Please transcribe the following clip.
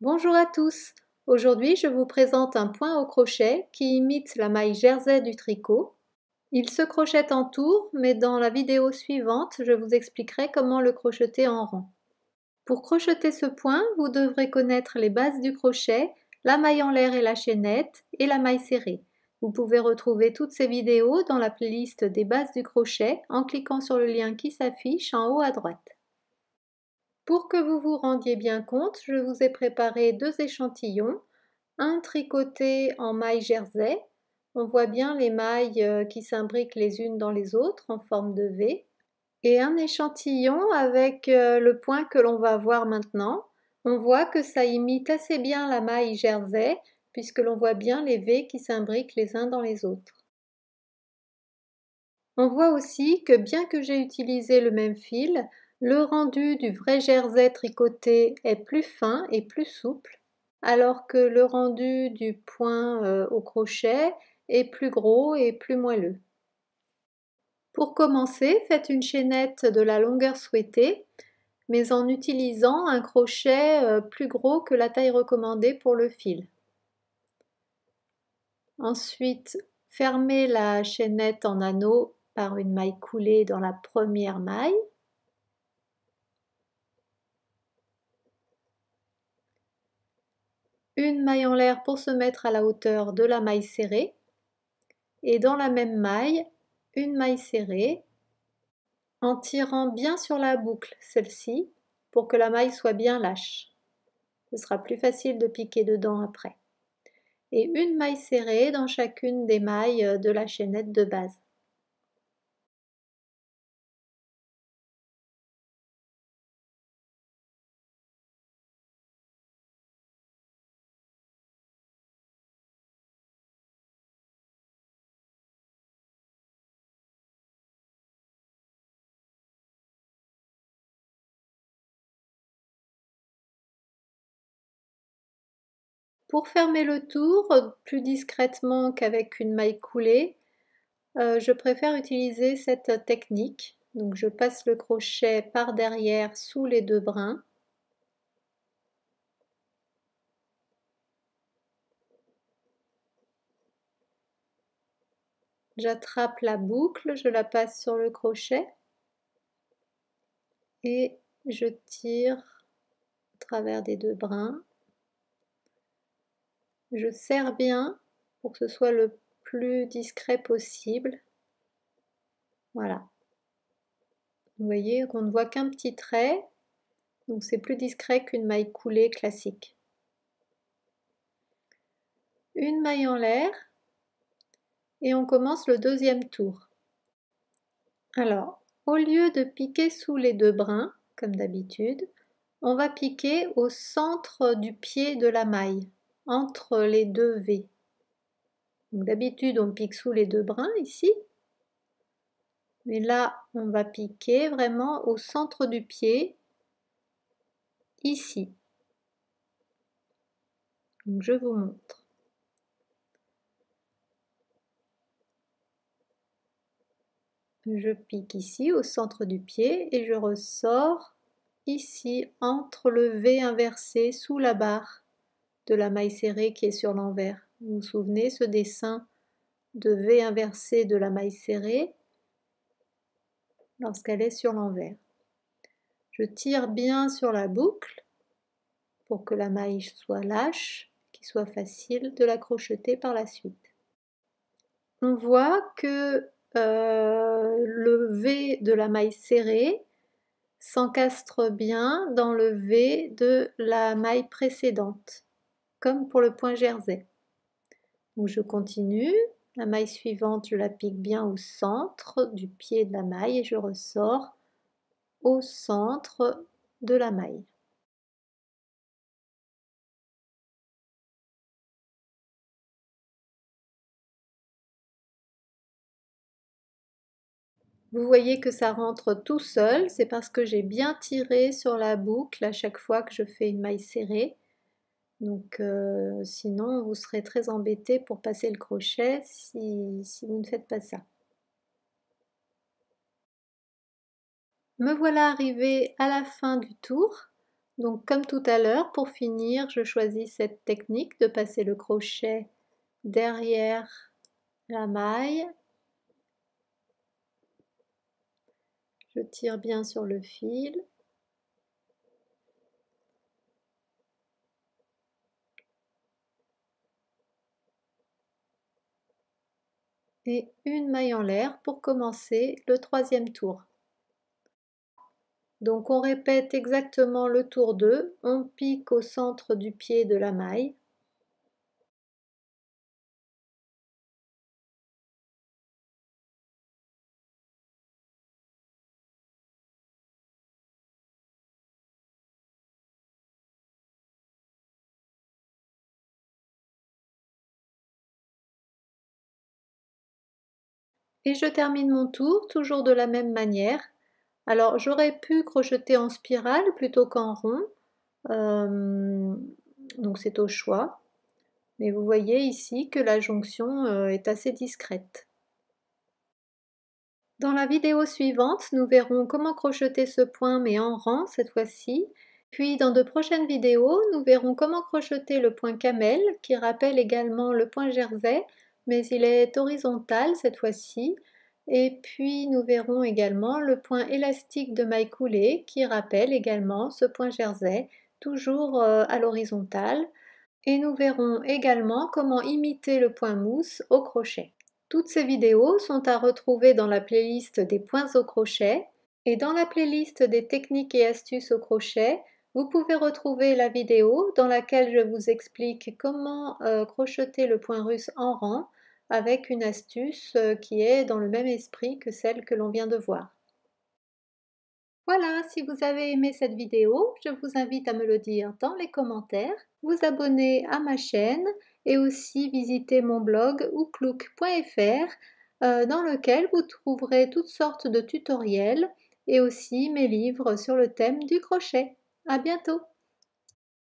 Bonjour à tous Aujourd'hui je vous présente un point au crochet qui imite la maille jersey du tricot. Il se crochette en tour mais dans la vidéo suivante je vous expliquerai comment le crocheter en rang. Pour crocheter ce point vous devrez connaître les bases du crochet, la maille en l'air et la chaînette et la maille serrée. Vous pouvez retrouver toutes ces vidéos dans la playlist des bases du crochet en cliquant sur le lien qui s'affiche en haut à droite. Pour que vous vous rendiez bien compte, je vous ai préparé deux échantillons, un tricoté en maille jersey, on voit bien les mailles euh, qui s'imbriquent les unes dans les autres en forme de V, et un échantillon avec euh, le point que l'on va voir maintenant. On voit que ça imite assez bien la maille jersey, puisque l'on voit bien les V qui s'imbriquent les uns dans les autres. On voit aussi que bien que j'ai utilisé le même fil, le rendu du vrai jersey tricoté est plus fin et plus souple, alors que le rendu du point euh, au crochet est plus gros et plus moelleux. Pour commencer, faites une chaînette de la longueur souhaitée, mais en utilisant un crochet euh, plus gros que la taille recommandée pour le fil. Ensuite, fermez la chaînette en anneau par une maille coulée dans la première maille. une maille en l'air pour se mettre à la hauteur de la maille serrée et dans la même maille, une maille serrée en tirant bien sur la boucle celle-ci pour que la maille soit bien lâche. Ce sera plus facile de piquer dedans après. Et une maille serrée dans chacune des mailles de la chaînette de base. Pour fermer le tour, euh, plus discrètement qu'avec une maille coulée, euh, je préfère utiliser cette technique. Donc je passe le crochet par derrière sous les deux brins. J'attrape la boucle, je la passe sur le crochet et je tire au travers des deux brins je serre bien pour que ce soit le plus discret possible. Voilà. Vous voyez qu'on ne voit qu'un petit trait, donc c'est plus discret qu'une maille coulée classique. Une maille en l'air et on commence le deuxième tour. Alors, au lieu de piquer sous les deux brins, comme d'habitude, on va piquer au centre du pied de la maille entre les deux V. D'habitude, on pique sous les deux brins ici. Mais là, on va piquer vraiment au centre du pied, ici. je vous montre. Je pique ici au centre du pied et je ressors ici entre le V inversé sous la barre de la maille serrée qui est sur l'envers. Vous vous souvenez, ce dessin de V inversé de la maille serrée lorsqu'elle est sur l'envers. Je tire bien sur la boucle pour que la maille soit lâche, qu'il soit facile de la par la suite. On voit que euh, le V de la maille serrée s'encastre bien dans le V de la maille précédente comme pour le point jersey. Donc je continue, la maille suivante, je la pique bien au centre du pied de la maille et je ressors au centre de la maille. Vous voyez que ça rentre tout seul, c'est parce que j'ai bien tiré sur la boucle à chaque fois que je fais une maille serrée. Donc euh, sinon, vous serez très embêté pour passer le crochet si, vous ne faites pas ça. Me voilà arrivé à la fin du tour. Donc comme tout à l'heure, pour finir, je choisis cette technique de passer le crochet derrière la maille. Je tire bien sur le fil. une maille en l'air pour commencer le troisième tour. Donc on répète exactement le tour 2, on pique au centre du pied de la maille, Et je termine mon tour toujours de la même manière. Alors j'aurais pu crocheter en spirale plutôt qu'en rond. Euh, donc c'est au choix. Mais vous voyez ici que la jonction euh, est assez discrète. Dans la vidéo suivante, nous verrons comment crocheter ce point mais en rang cette fois-ci. Puis dans de prochaines vidéos, nous verrons comment crocheter le point camel qui rappelle également le point jersey mais il est horizontal cette fois-ci. Et puis nous verrons également le point élastique de maille coulée qui rappelle également ce point jersey, toujours euh, à l'horizontale. Et nous verrons également comment imiter le point mousse au crochet. Toutes ces vidéos sont à retrouver dans la playlist des points au crochet. Et dans la playlist des techniques et astuces au crochet, vous pouvez retrouver la vidéo dans laquelle je vous explique comment euh, crocheter le point russe en rang avec une astuce euh, qui est dans le même esprit que celle que l'on vient de voir. Voilà, si vous avez aimé cette vidéo, je vous invite à me le dire dans les commentaires, vous abonner à ma chaîne et aussi visiter mon blog ouclook.fr euh, dans lequel vous trouverez toutes sortes de tutoriels et aussi mes livres sur le thème du crochet. À bientôt!